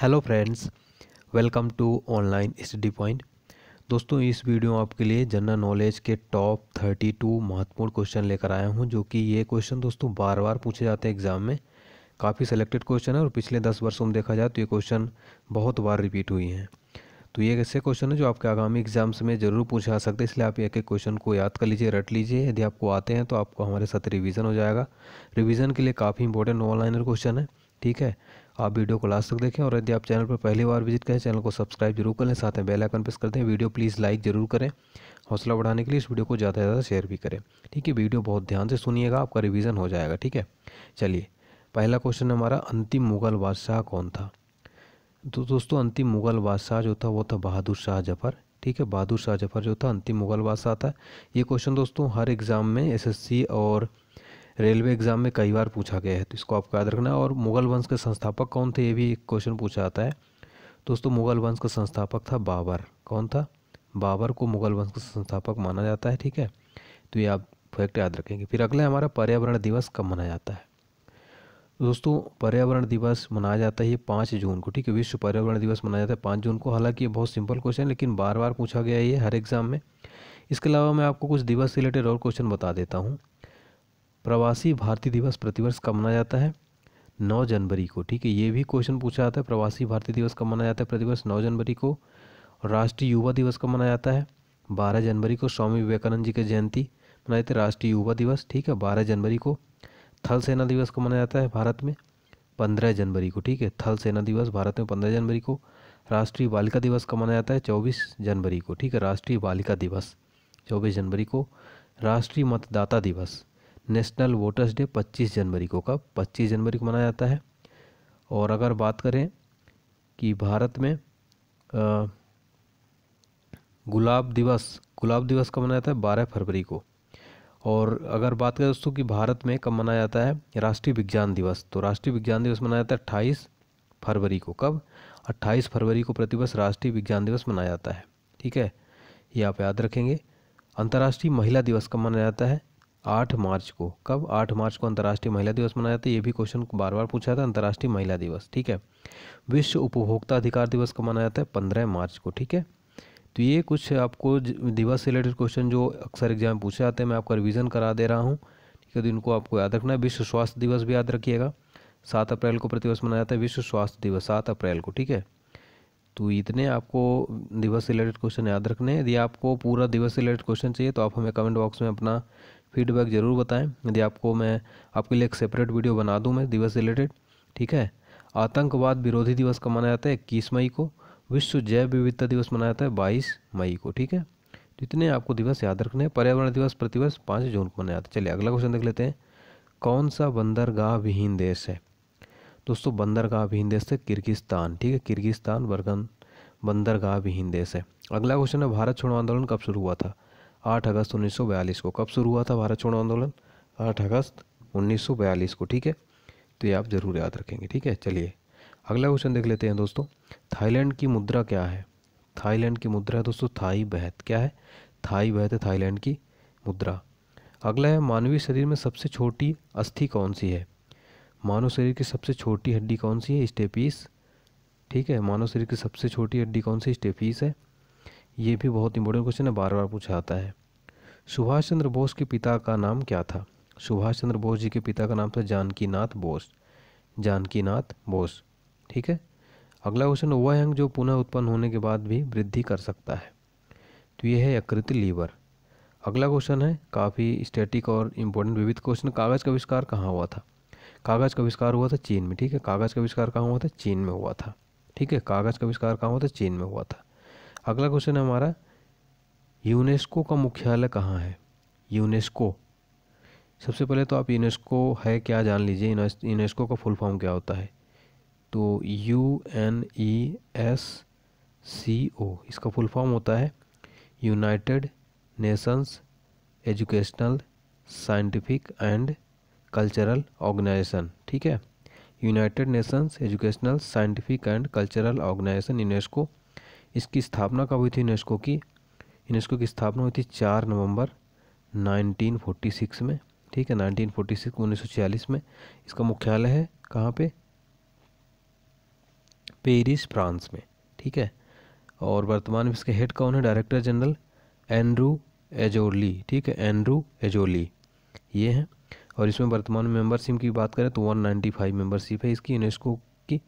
hello friends welcome to online study point दोस्तों इस वीडियो आपके लिए जनरल नॉलेज के टॉप थर्टी टू महत्वपूर्ण क्वेश्चन लेकर आया हूं जो कि ये क्वेश्चन दोस्तों बार बार पूछे जाते हैं एग्जाम में काफ़ी सेलेक्टेड क्वेश्चन है और पिछले दस वर्षों में देखा जाए तो ये क्वेश्चन बहुत बार रिपीट हुई हैं तो ये ऐसे क्वेश्चन है जो आपके आगामी एग्जाम्स में ज़रूर पूछे जा सकते हैं इसलिए आप एक एक क्वेश्चन को याद कर लीजिए रट लीजिए यदि आपको आते हैं तो आपको हमारे साथ रिविज़न हो जाएगा रिविज़न के लिए काफ़ी इंपॉर्टेंट ऑनलाइनर क्वेश्चन है ठीक है आप वीडियो को लास्ट तक देखें और यदि आप चैनल पर पहली बार विजिट करें चैनल को सब्सक्राइब जरूर कर लें साथ में बेल आइकन प्रेस कर दें वीडियो प्लीज़ लाइक जरूर करें हौसला बढ़ाने के लिए इस वीडियो को ज़्यादा से ज़्यादा शेयर भी करें ठीक है वीडियो बहुत ध्यान से सुनिएगा आपका रिविज़न हो जाएगा ठीक है चलिए पहला क्वेश्चन हमारा अंतिम मुगल बादशाह कौन था तो दोस्तों अंतिम मुगल बादशाह जो था वो था बहादुर शाह जफ़र ठीक है बहादुर शाह जफ़र जो था अंतिम मुगल बादशाह था ये क्वेश्चन दोस्तों हर एग्ज़ाम में एसएससी और रेलवे एग्ज़ाम में कई बार पूछा गया है तो इसको आपको याद रखना है और मुगल वंश के संस्थापक कौन थे ये भी एक क्वेश्चन पूछा जाता है दोस्तों मुगल वंश का संस्थापक था बाबर कौन था बाबर को मुगल वंश का संस्थापक माना जाता है ठीक है तो ये आप फैक्ट याद रखेंगे फिर अगला हमारा पर्यावरण दिवस कब मनाया जाता है दोस्तों पर्यावरण दिवस मनाया जाता है ये पाँच जून को ठीक है विश्व पर्यावरण दिवस मनाया जाता है पाँच जून को हालांकि ये बहुत सिंपल क्वेश्चन है लेकिन बार बार पूछा गया है ये हर एग्ज़ाम में इसके अलावा मैं आपको कुछ दिवस रिलेटेड और क्वेश्चन बता देता हूँ प्रवासी भारतीय दिवस प्रतिवर्ष कब मनाया जाता है नौ जनवरी को ठीक है ये भी क्वेश्चन पूछा जाता है प्रवासी भारतीय दिवस कब मनाया जाता है प्रतिवर्ष नौ जनवरी को राष्ट्रीय युवा दिवस कब मनाया जाता है बारह जनवरी को स्वामी विवेकानंद जी की जयंती मनाई जाती है राष्ट्रीय युवा दिवस ठीक है बारह जनवरी को थल सेना दिवस को मनाया जाता है भारत में पंद्रह जनवरी को ठीक है थल सेना दिवस भारत में पंद्रह जनवरी को राष्ट्रीय बालिका दिवस कब मनाया जाता है चौबीस जनवरी को ठीक है राष्ट्रीय बालिका दिवस चौबीस जनवरी को राष्ट्रीय मतदाता दिवस नेशनल वोटर्स डे 25 जनवरी को कब 25 जनवरी को मनाया जाता है और अगर बात करें कि भारत में आ, गुलाब दिवस गुलाब दिवस कब मनाया जाता है बारह फरवरी को और अगर बात करें दोस्तों कि भारत में कब मनाया जाता है राष्ट्रीय विज्ञान दिवस तो राष्ट्रीय विज्ञान दिवस मनाया जाता है अट्ठाईस फरवरी को कब अट्ठाईस फरवरी को प्रतिवर्ष राष्ट्रीय विज्ञान दिवस मनाया जाता है ठीक है ये आप याद रखेंगे अंतर्राष्ट्रीय महिला दिवस कब मनाया जाता है आठ मार्च को कब आठ मार्च को अंतर्राष्ट्रीय महिला दिवस मनाया जाता है ये भी क्वेश्चन बार बार पूछा था अंतर्राष्ट्रीय महिला दिवस ठीक है विश्व उपभोक्ता अधिकार दिवस कब मनाया जाता है पंद्रह मार्च को ठीक है तो ये कुछ आपको दिवस से रिलेटेड क्वेश्चन जो अक्सर एग्जाम में पूछे जाते हैं मैं आपका रिविज़न करा दे रहा हूँ ठीक है तो इनको आपको याद रखना है विश्व स्वास्थ्य दिवस भी याद रखिएगा सात अप्रैल को प्रतिवर्ष मनाया जाता है विश्व स्वास्थ्य दिवस सात अप्रैल को ठीक है तो इतने आपको दिवस से रिलेटेड क्वेश्चन याद रखने हैं यदि आपको पूरा दिवस से रिलेटेड क्वेश्चन चाहिए तो आप हमें कमेंट बॉक्स में अपना फीडबैक ज़रूर बताएं यदि आपको मैं आपके लिए एक सेपरेट वीडियो बना दूं मैं दिवस रिलेटेड ठीक है आतंकवाद विरोधी दिवस कब मनाया जाता है इक्कीस मई को विश्व जैव विविधता दिवस मनाया जाता है बाईस मई को ठीक है जितने आपको दिवस याद रखने हैं पर्यावरण दिवस प्रतिवर्ष पाँच जून को मनाया जाता है चलिए अगला क्वेश्चन देख लेते हैं कौन सा बंदरगाह विहीन देश है दोस्तों बंदरगाह विहीन देश है किर्गिस्तान ठीक है किर्गिस्तान बरगन बंदरगाह विहीन देश है अगला क्वेश्चन है भारत छोड़ो आंदोलन कब शुरू हुआ था आठ अगस्त 1942 को कब शुरू हुआ था भारत छोड़ो आंदोलन आठ अगस्त 1942 को ठीक है तो ये आप ज़रूर याद रखेंगे ठीक है चलिए अगला क्वेश्चन देख लेते हैं दोस्तों थाईलैंड की मुद्रा क्या है थाईलैंड की मुद्रा है दोस्तों थाई बहत क्या है थाई बहत है थाईलैंड की मुद्रा अगला है मानवीय शरीर में सबसे छोटी अस्थि कौन सी है मानव शरीर की सबसे छोटी हड्डी कौन सी है स्टेपीस ठीक है मानव शरीर की सबसे छोटी हड्डी कौन सी स्टेपीस है ये भी बहुत इंपॉर्टेंट क्वेश्चन है बार बार पूछा जाता है सुभाष चंद्र बोस के पिता का नाम क्या था सुभाष चंद्र बोस जी के पिता का नाम था जानकीनाथ बोस जानकीनाथ बोस ठीक है अगला क्वेश्चन वह अंग जो पुनः उत्पन्न होने के बाद भी वृद्धि कर सकता है तो ये है यकृत लीवर अगला क्वेश्चन है काफ़ी स्टैटिक और इम्पोर्टेंट विविध क्वेश्चन कागज़ का आविष्कार कहाँ हुआ था कागज़ का आविष्कार हुआ था चीन में ठीक है कागज़ का आविष्कार कहाँ हुआ था चीन में हुआ था ठीक है कागज़ का आविष्कार कहाँ हुआ था चीन में हुआ था अगला क्वेश्चन है हमारा यूनेस्को का मुख्यालय कहाँ है यूनेस्को सबसे पहले तो आप यूनेस्को है क्या जान लीजिए यूनेस्को का फुल फॉर्म क्या होता है तो U N E S C O इसका फुल फॉर्म होता है United Nations educational scientific and cultural organization ठीक है United Nations educational scientific and cultural organization UNESCO इसकी स्थापना कब हुई थी यूनेस्को की यूनेस्को की स्थापना हुई थी चार नवंबर 1946 में ठीक है 1946 फोर्टी में इसका मुख्यालय है कहाँ पे पेरिस फ्रांस में ठीक है और वर्तमान में इसके हेड कौन है डायरेक्टर जनरल एंड्रू एजोली ठीक है एंड्रू एजोली ये हैं और इसमें वर्तमान मेंबरशिप की बात करें तो 195 मेंबरशिप है इसकी यूनेस्को की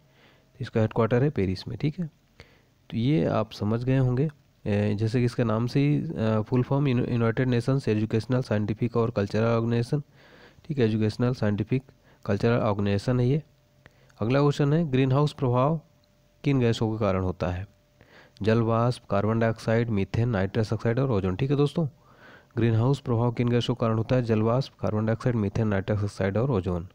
इसका हेडक्वार्टर है पेरिस में ठीक है तो ये आप समझ गए होंगे जैसे कि इसके नाम से ही full form United Nations educational scientific और कल्चरल ऑर्गेनाइजेशन ठीक है एजुकेशनल साइंटिफिक कल्चरल ऑर्गेनाइजेशन है ये अगला क्वेश्चन है ग्रीन हाउस प्रभाव किन गैसों के कारण होता है जल वाष्प carbon dioxide methane nitrous oxide और ओजोन ठीक है दोस्तों ग्रीन हाउस प्रभाव किन गैसों के कारण होता है जल वाष्प carbon dioxide methane nitrous oxide और ओजोन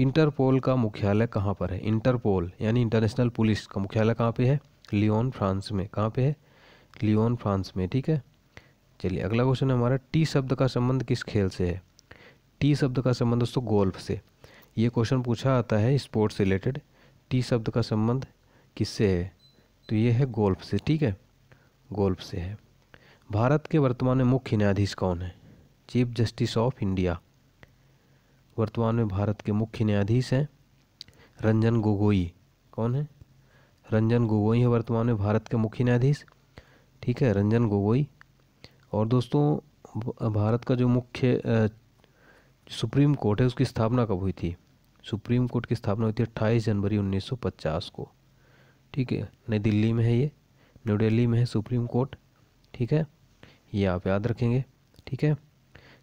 इंटरपोल का मुख्यालय कहाँ पर है इंटरपोल यानी इंटरनेशनल पुलिस का मुख्यालय कहाँ पर है लियोन फ्रांस में कहाँ पे है लियोन फ्रांस में ठीक है चलिए अगला क्वेश्चन है हमारा टी शब्द का संबंध किस खेल से है टी शब्द का संबंध दोस्तों गोल्फ से ये क्वेश्चन पूछा आता है स्पोर्ट्स से रिलेटेड टी शब्द का संबंध किससे है तो ये है गोल्फ से ठीक है गोल्फ से है भारत के वर्तमान में मुख्य न्यायाधीश कौन है चीफ जस्टिस ऑफ इंडिया वर्तमान में भारत के मुख्य न्यायाधीश हैं रंजन गोगोई कौन है रंजन गोगोई है वर्तमान में भारत के मुख्य न्यायाधीश ठीक है रंजन गोगोई और दोस्तों भारत का जो मुख्य सुप्रीम कोर्ट है उसकी स्थापना कब हुई थी सुप्रीम कोर्ट की स्थापना हुई थी अट्ठाईस जनवरी 1950 को ठीक है नई दिल्ली में है ये न्यू दिल्ली में है सुप्रीम कोर्ट ठीक है ये आप याद रखेंगे ठीक है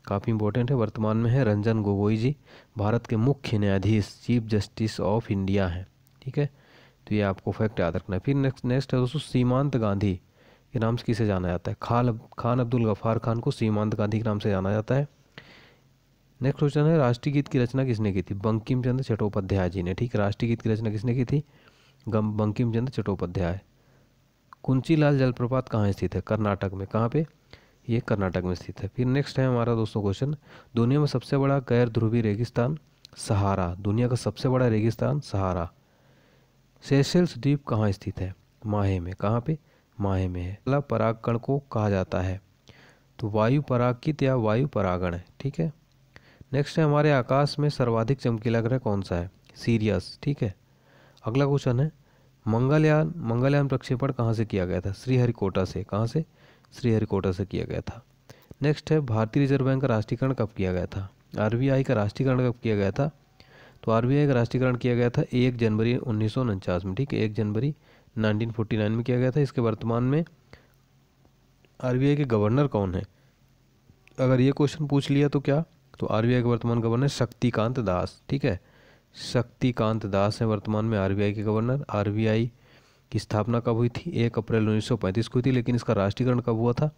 काफ़ी इंपॉर्टेंट है वर्तमान में है रंजन गोगोई जी भारत के मुख्य न्यायाधीश चीफ जस्टिस ऑफ इंडिया हैं ठीक है तो ये आपको फैक्ट याद रखना है फिर नेक्स्ट नेक्स्ट है दोस्तों सीमांत गांधी के नाम से किसे जाना जाता है खान खान अब्दुल गफ़ार खान को सीमांत गांधी के नाम से जाना जाता है नेक्स्ट क्वेश्चन है राष्ट्रीय गीत की रचना किसने की थी बंकिम चंद्र चट्टोपाध्याय जी ने ठीक राष्ट्रीय गीत की रचना किसने की थी गम बंकिम चंद्र चट्टोपाध्याय कुंची लाल जलप्रपात कहाँ स्थित है कर्नाटक में कहाँ पे ये कर्नाटक में स्थित है फिर नेक्स्ट है हमारा दोस्तों क्वेश्चन दुनिया में सबसे बड़ा गैर ध्रुवी रेगिस्तान सहारा दुनिया का सबसे बड़ा रेगिस्तान सहारा सेशल्स द्वीप कहाँ स्थित है माहे में कहाँ पे माहे में है अगला परागकण को कहा जाता है तो वायु परागित या वायु परागण है ठीक है नेक्स्ट है हमारे आकाश में सर्वाधिक चमकीला ग्रह कौन सा है सीरियस ठीक है अगला क्वेश्चन है मंगलयान मंगलयान प्रक्षेपण कहाँ से किया गया था श्रीहरिकोटा से कहाँ से श्रीहरिकोटा से किया गया था नेक्स्ट है भारतीय रिजर्व बैंक का राष्ट्रीयकरण कब किया गया था आरबीआई का राष्ट्रीयकरण कब किया गया था तो आर का राष्ट्रीयकरण किया गया था एक जनवरी उन्नीस में ठीक है एक जनवरी 1949 में किया गया था इसके वर्तमान में आर के गवर्नर कौन है अगर ये क्वेश्चन पूछ लिया तो क्या तो आर के वर्तमान गवर्नर शक्तिकांत दास ठीक है शक्तिकांत दास हैं वर्तमान में आर के गवर्नर आर की स्थापना कब हुई थी एक अप्रैल 1935 को हुई थी लेकिन इसका राष्ट्रीयकरण कब हुआ था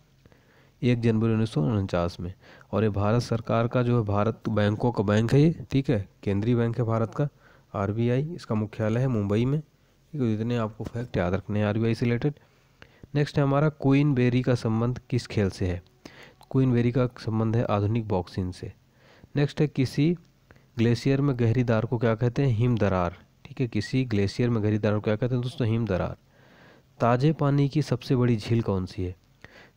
एक जनवरी उन्नीस में और ये भारत सरकार का जो है भारत बैंकों का बैंक है ये ठीक है केंद्रीय बैंक है भारत का आई इसका मुख्यालय है मुंबई में ठीक है जितने आपको फैक्ट याद रखने हैं आई से रिलेटेड नेक्स्ट है हमारा क्वीन बेरी का संबंध किस खेल से है क्वीन बेरी का संबंध है आधुनिक बॉक्सिंग से नेक्स्ट है किसी ग्लेशियर में गहरी दार को क्या कहते हैं हिम दरार ठीक है किसी ग्लेशियर में गहरी दार को क्या कहते हैं दोस्तों हिम दरार ताज़े पानी की सबसे बड़ी झील कौन सी है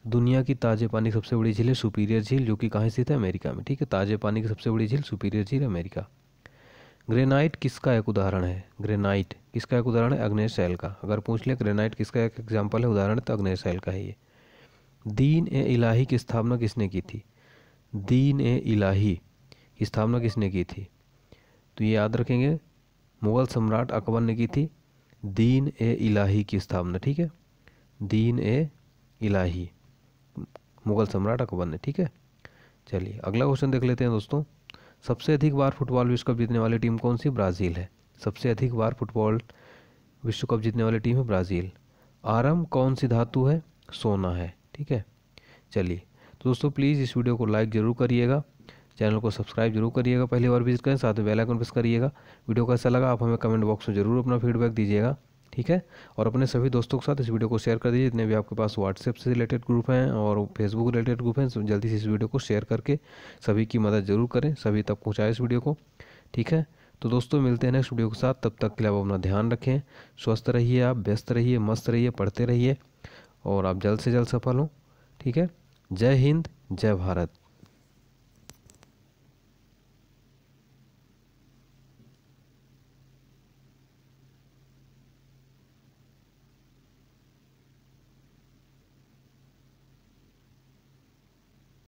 दुनिया की ताज़े पानी की सबसे बड़ी झील है सुपीरियर झील जो कि कहाँ स्थित है अमेरिका में ठीक है ताज़े पानी की सबसे बड़ी झील सुपीरियर झील अमेरिका ग्रेनाइट किसका एक उदाहरण है ग्रेनाइट किसका एक उदाहरण है अग्नेश सैल का अगर पूछ लिया ग्रेनाइट किसका एक एग्जाम्पल है उदाहरण तो अग्नेश सैल का है ये दीन ए इलाही की स्थापना किसने की थी दीन ए इलाही की स्थापना किसने की थी तो ये याद रखेंगे मुग़ल सम्राट अकबर ने की थी दीन ए इलाही की स्थापना ठीक है दीन ए इलाही मुगल सम्राट अकबर ने ठीक है चलिए अगला क्वेश्चन देख लेते हैं दोस्तों सबसे अधिक बार फुटबॉल विश्व कप जीतने वाली टीम कौन सी ब्राज़ील है सबसे अधिक बार फुटबॉल विश्व कप जीतने वाली टीम है ब्राज़ील आरम कौन सी धातु है सोना है ठीक है चलिए तो दोस्तों प्लीज़ इस वीडियो को लाइक ज़रूर करिएगा चैनल को सब्सक्राइब जरूर करिएगा पहली बार विजिट करें साथ में बेल आइकन प्रेस करिएगा वीडियो कैसा लगा आप हमें कमेंट बॉक्स में जरूर अपना फीडबैक दीजिएगा ठीक है और अपने सभी दोस्तों के साथ इस वीडियो को शेयर कर दीजिए जितने भी आपके पास व्हाट्सएप से रिलेटेड ग्रुप हैं और फेसबुक रिलेटेड ग्रुप हैं जल्दी से इस वीडियो को शेयर करके सभी की मदद जरूर करें सभी तक पहुँचाएँ इस वीडियो को ठीक है तो दोस्तों मिलते हैं नेक्स्ट वीडियो के साथ तब तक के लिए आप अपना ध्यान रखें स्वस्थ रहिए आप व्यस्त रहिए मस्त रहिए पढ़ते रहिए और आप जल्द से जल्द सफल हों ठीक है जय हिंद जय भारत